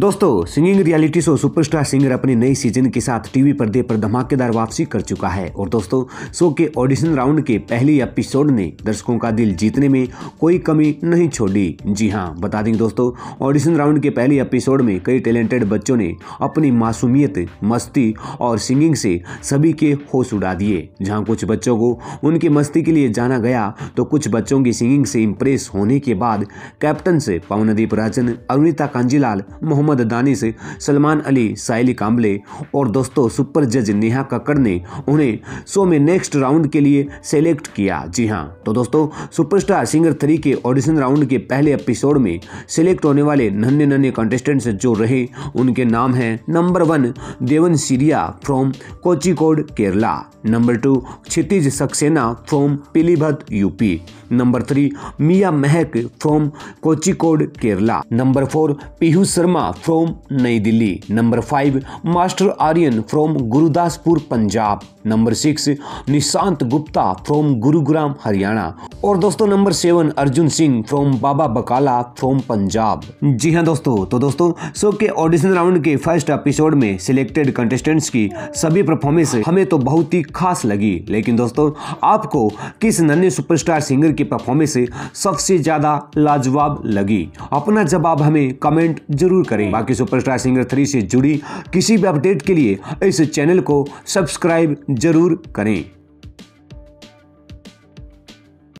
दोस्तों singing reality show superstar singer अपनी नई सीजन के साथ टीवी पर्दे पर धमाकेदार वापसी कर चुका है और दोस्तों शो के ऑडिशन राउंड के पहले एपिसोड ने दर्शकों का दिल जीतने में कोई कमी नहीं छोड़ी जी हाँ बता दें दोस्तों ऑडिशन राउंड के पहले एपिसोड में कई टैलेंटेड बच्चों ने अपनी मासूमियत मस्ती और सिंगिंग से सभी के होश उड़ा दिए जहाँ कुछ बच्चों को उनकी मस्ती के लिए जाना गया तो कुछ बच्चों की सिंगिंग से इम्प्रेस होने के बाद कैप्टन से पवनदीप राजन अरुणिता कांजीलाल मोहन मोहम्मद दानिश सलमान अली साइली काम्बले और दोस्तों सुपर जज नेहा कक्कड़ ने उन्हें शो में नेक्स्ट राउंड के लिए सेलेक्ट किया जी हाँ तो दोस्तों सुपरस्टार सिंगर थ्री के ऑडिशन राउंड के पहले एपिसोड में सेलेक्ट होने वाले नन्हे नन्हे कंटेस्टेंट्स जो रहे उनके नाम हैं number one Devan Sreeya from Kozhikode Kerala number two Kshitij Saxena from Pilibhit UP number three Miya Mehak from Kozhikode Kerala number four Pihu Sharma from New Delhi number five master Aryan from Gurdaspur Punjab number six Nishant Gupta from Gurugram Haryana और दोस्तों number seven Arjun Singh from Baba Bakala from Punjab जी हाँ दोस्तों तो दोस्तों शो के ऑडिशन राउंड के फर्स्ट एपिसोड में सिलेक्टेड कंटेस्टेंट्स की सभी परफॉर्मेंस हमें तो बहुत ही खास लगी लेकिन दोस्तों आपको किस नन्हे सुपरस्टार सिंगर की परफॉर्मेंस सबसे ज्यादा लाजवाब लगी अपना जवाब हमें कमेंट जरूर करें करें बाकी सुपरस्टार सिंगर थ्री से जुड़ी किसी भी अपडेट के लिए इस चैनल को सब्सक्राइब जरूर करें